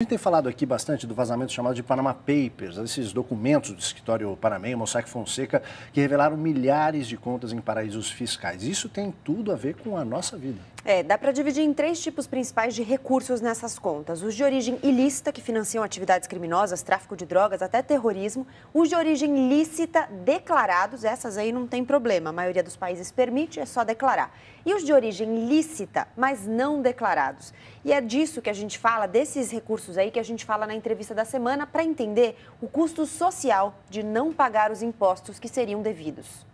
A gente tem falado aqui bastante do vazamento chamado de Panama Papers, esses documentos do escritório Panamá, Mossack Fonseca, que revelaram milhares de contas em paraísos fiscais. Isso tem tudo a ver com a nossa vida. É, dá para dividir em três tipos principais de recursos nessas contas: os de origem ilícita, que financiam atividades criminosas, tráfico de drogas, até terrorismo, os de origem lícita, declarados, essas aí não tem problema, a maioria dos países permite, é só declarar, e os de origem lícita, mas não declarados. E é disso que a gente fala, desses recursos aí que a gente fala na entrevista da semana, para entender o custo social de não pagar os impostos que seriam devidos.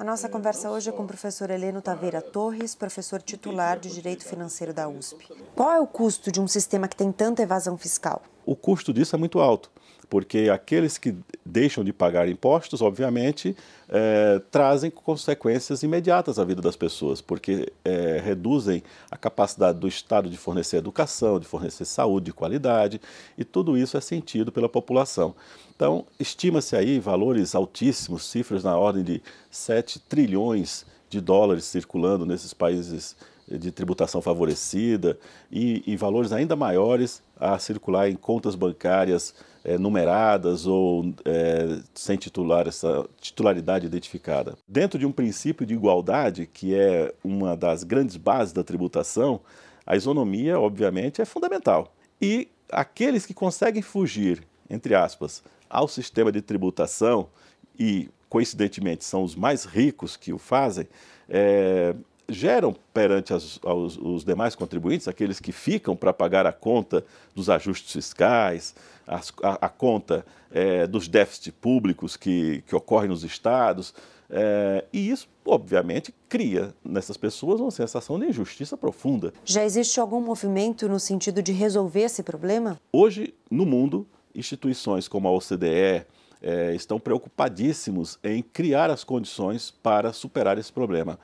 A nossa conversa hoje é com o professor Heleno Taveira Torres, professor titular de Direito Financeiro da USP. Qual é o custo de um sistema que tem tanta evasão fiscal? o custo disso é muito alto, porque aqueles que deixam de pagar impostos, obviamente, é, trazem consequências imediatas à vida das pessoas, porque é, reduzem a capacidade do Estado de fornecer educação, de fornecer saúde de qualidade, e tudo isso é sentido pela população. Então, estima-se aí valores altíssimos, cifras na ordem de 7 trilhões de dólares circulando nesses países de tributação favorecida e, e valores ainda maiores a circular em contas bancárias é, numeradas ou é, sem titular essa titularidade identificada. Dentro de um princípio de igualdade, que é uma das grandes bases da tributação, a isonomia, obviamente, é fundamental. E aqueles que conseguem fugir, entre aspas, ao sistema de tributação e, coincidentemente, são os mais ricos que o fazem, é, geram perante as, aos, os demais contribuintes, aqueles que ficam para pagar a conta dos ajustes fiscais, as, a, a, conta é, dos déficits públicos que, que ocorrem nos estados. É, e isso, obviamente, cria nessas pessoas uma sensação de injustiça profunda. Já existe algum movimento no sentido de resolver esse problema? Hoje, no mundo, instituições como a OCDE, é, estão preocupadíssimos em criar as condições para superar esse problema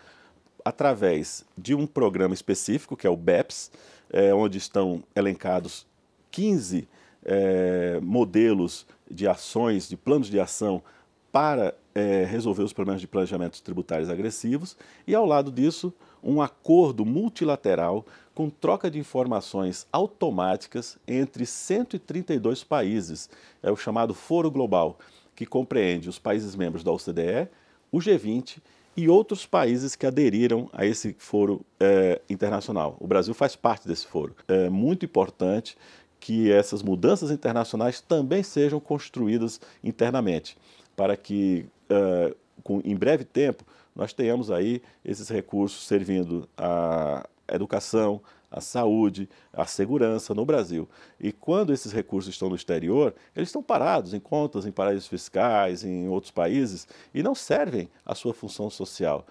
através de um programa específico, que é o BEPS, é, onde estão elencados 15 é, modelos de ações, de planos de ação para é, resolver os problemas de planejamentos tributários agressivos, e ao lado disso, um acordo multilateral com troca de informações automáticas entre 132 países, é o chamado Foro Global, que compreende os países membros da OCDE, o G20 e outros países que aderiram a esse foro é, internacional. O Brasil faz parte desse foro. É muito importante que essas mudanças internacionais também sejam construídas internamente, para que é, com, em breve tempo nós tenhamos aí esses recursos servindo à educação, a saúde, a segurança no Brasil. E quando esses recursos estão no exterior, eles estão parados em contas em paraísos fiscais, em outros países, e não servem à sua função social.